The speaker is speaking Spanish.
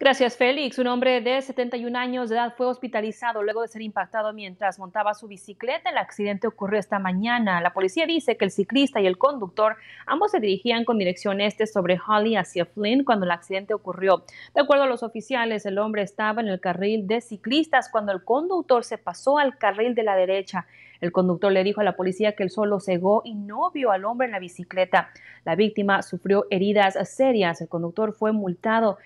Gracias, Félix. Un hombre de 71 años de edad fue hospitalizado luego de ser impactado mientras montaba su bicicleta. El accidente ocurrió esta mañana. La policía dice que el ciclista y el conductor ambos se dirigían con dirección este sobre Holly hacia Flynn cuando el accidente ocurrió. De acuerdo a los oficiales, el hombre estaba en el carril de ciclistas cuando el conductor se pasó al carril de la derecha. El conductor le dijo a la policía que él solo cegó y no vio al hombre en la bicicleta. La víctima sufrió heridas serias. El conductor fue multado.